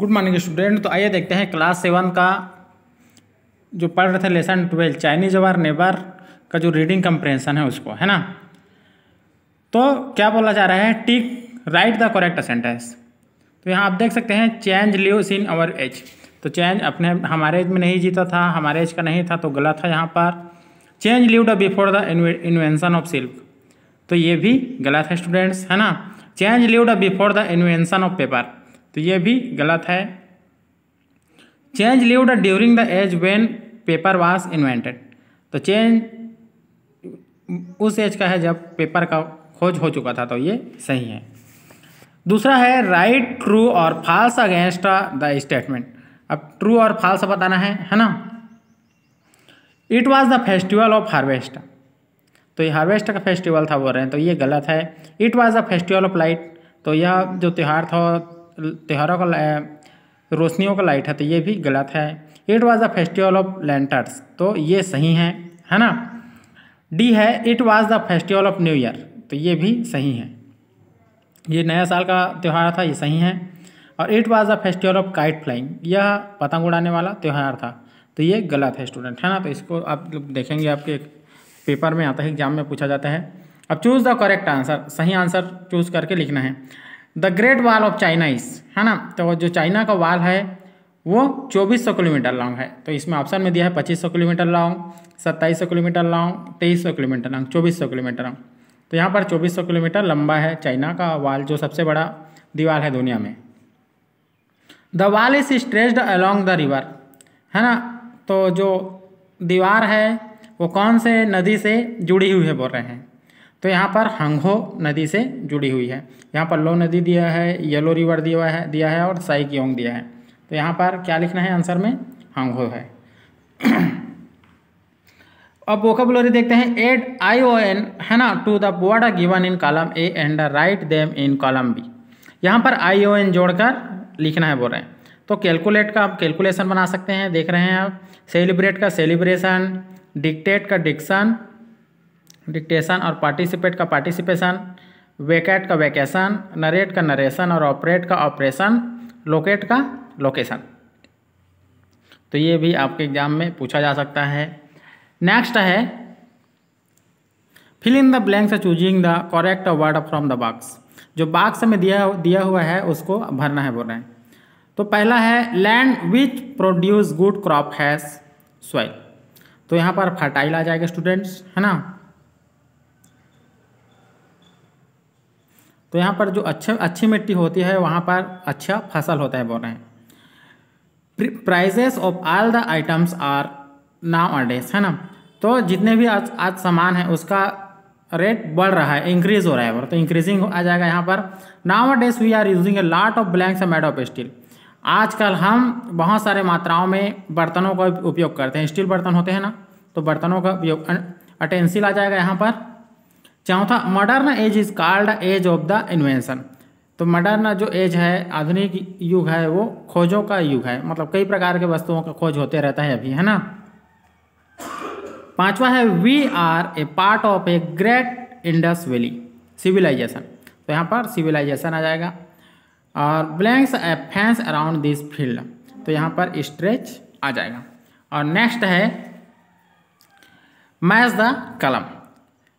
good morning student तो आइए देखते हैं क्लास सेवन का जो पढ़ रहे थे lesson twelve Chinese our neighbour का जो रीडिंग कंप्रेंसन है उसको है ना तो क्या बोला जा रहा है tick right the correct sentence तो यहाँ आप देख सकते हैं change live in our age तो चेंज अपने हमारे एज में नहीं जीता था हमारे एज का नहीं था तो गलत है यहाँ पर change live before the invention of silk तो ये भी गलत है स्टूडेंट्स है ना change live before the invention of paper तो ये भी गलत है change lived during the age when paper was invented तो चेंज उस एज का है जब पेपर का खोज हो चुका था तो ये सही है दूसरा है राइट ट्रू और फाल्स अगेंस्ट द स्टेटमेंट अब ट्रू और फाल्स बताना है है ना it was the festival of harvest तो ये हार्वेस्ट का फेस्टिवल था बोल रहे हैं तो ये गलत है it was the festival of light तो यह जो त्यौहार था त्यौहारों का रोशनियों का लाइट है तो ये भी गलत है it was the festival of lanterns तो ये सही है है ना डी है it was the festival of new year तो ये भी सही है ये नया साल का त्यौहार था ये सही है और it was the festival of kite flying यह पतंग उड़ाने वाला त्यौहार था तो ये गलत है स्टूडेंट है ना तो इसको आप लोग देखेंगे आपके पेपर में आता है एग्जाम में पूछा जाता है अब चूज़ द करेक्ट आंसर सही आंसर चूज़ करके लिखना है the great wall of China is है ना तो जो चाइना का वाल है वो 2400 किलोमीटर लॉन्ग है तो इसमें ऑप्शन में दिया है 2500 kilometre long 2700 kilometre long 2300 kilometre long 2400 kilometre long तो यहाँ पर 2400 किलोमीटर लंबा है चाइना का वाल जो सबसे बड़ा दीवार है दुनिया में the wall is stressed along the river है ना तो जो दीवार है वो कौन से नदी से जुड़ी हुई है बोल रहे हैं तो यहाँ पर हंगहो नदी से जुड़ी हुई है यहाँ पर लो नदी दिया है येलो रिवर दिया है दिया है और साइकियोंग दिया है तो यहाँ पर क्या लिखना है आंसर में हंगहो है अब वोकेबुलरी देखते हैं एड आई ओ एन है ना to the word given in column A and write them in column B यहाँ पर आई ओ एन जोड़कर लिखना है बोल रहे हैं तो कैलकुलेट का आप कैलकुलेशन बना सकते हैं देख रहे हैं आप सेलिब्रेट का सेलिब्रेशन डिक्टेट का डिक्शन डिक्टेशन और पार्टिसिपेट का पार्टिसिपेशन वेकेट का वेकेशन नरेट का नरेशन और ऑपरेट का ऑपरेशन लोकेट का लोकेशन तो ये भी आपके एग्जाम में पूछा जा सकता है नेक्स्ट है fill in the blanks choosing the correct word from the box जो बॉक्स में दिया दिया हुआ है उसको भरना है बोल रहे हैं तो पहला है land which produce good crop has soil तो यहाँ पर फर्टाइल आ जाएगा स्टूडेंट्स है ना तो यहाँ पर जो अच्छे अच्छी मिट्टी होती है वहाँ पर अच्छा फसल होता है बोल रहे हैं prices of all the items are nowadays है ना तो जितने भी आज आज सामान है उसका रेट बढ़ रहा है इंक्रीज हो रहा है तो इंक्रीजिंग आ जाएगा यहाँ पर nowadays we are using a lot of blanks made of steel आजकल हम बहुत सारे मात्राओं में बर्तनों का उपयोग करते हैं स्टील बर्तन होते हैं ना तो बर्तनों का उपयोग अटेंसिल आ जाएगा यहाँ पर चौथा modern age is called age of the invention तो मॉडर्न जो एज है आधुनिक युग है वो खोजों का युग है मतलब कई प्रकार के वस्तुओं का खोज होते रहता है अभी है ना पांचवा है we are a part of a great Indus valley civilization तो यहाँ पर सिविलाइजेशन आ जाएगा और blanks a fans around this field तो यहाँ पर स्ट्रेच आ जाएगा और नेक्स्ट है मैच द कलम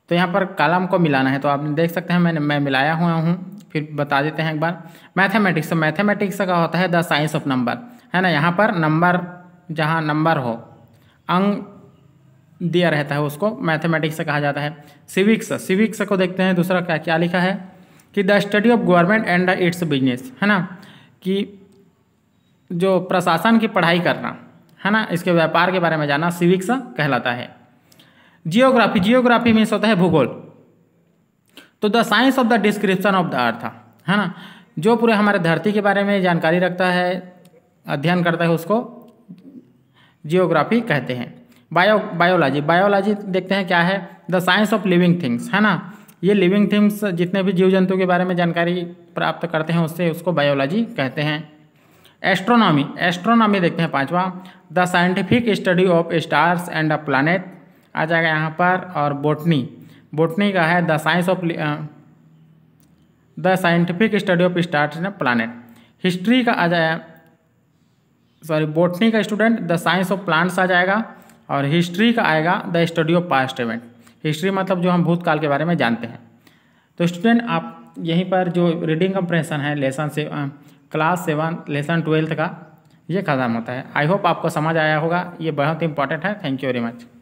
तो यहाँ पर कालम को मिलाना है तो आप देख सकते हैं मैंने मैं मिलाया हुआ हूँ फिर बता देते हैं एक बार मैथेमेटिक्स तो का होता है द साइंस ऑफ नंबर है ना यहाँ पर नंबर जहाँ नंबर हो अंग दिया रहता है उसको मैथेमेटिक्स से कहा जाता है सिविक्स सिविक्स को देखते हैं दूसरा क्या क्या लिखा है कि the study of government and its business है ना कि जो प्रशासन की पढ़ाई करना है ना इसके व्यापार के बारे में जाना सिविक्स कहलाता है जियोग्राफी जियोग्राफी मीन्स होता है भूगोल तो the science of the description of the earth है ना जो पूरे हमारे धरती के बारे में जानकारी रखता है अध्ययन करता है उसको जियोग्राफी कहते हैं बायो बायोलॉजी बायोलॉजी देखते हैं क्या है the science of living things है ना ये लिविंग थिंग्स जितने भी जीव जंतु के बारे में जानकारी प्राप्त करते हैं उससे उसको बायोलॉजी कहते हैं एस्ट्रोनॉमी एस्ट्रोनॉमी देखते हैं पांचवा the scientific study of stars and a planet आ जाएगा यहाँ पर और बोटनी बोटनी का है the science of the scientific study of start in planet history का आ जाए सॉरी बोटनी का student the science of plants आ जाएगा और हिस्ट्री का आएगा the study of past event history मतलब जो हम भूतकाल के बारे में जानते हैं तो स्टूडेंट आप यहीं पर जो रीडिंग कंप्रेशन है लेसन से क्लास सेवन लेसन ट्वेल्थ का ये ख़त्म होता है आई होप आपको समझ आया होगा ये बहुत इंपॉर्टेंट है थैंक यू वेरी मच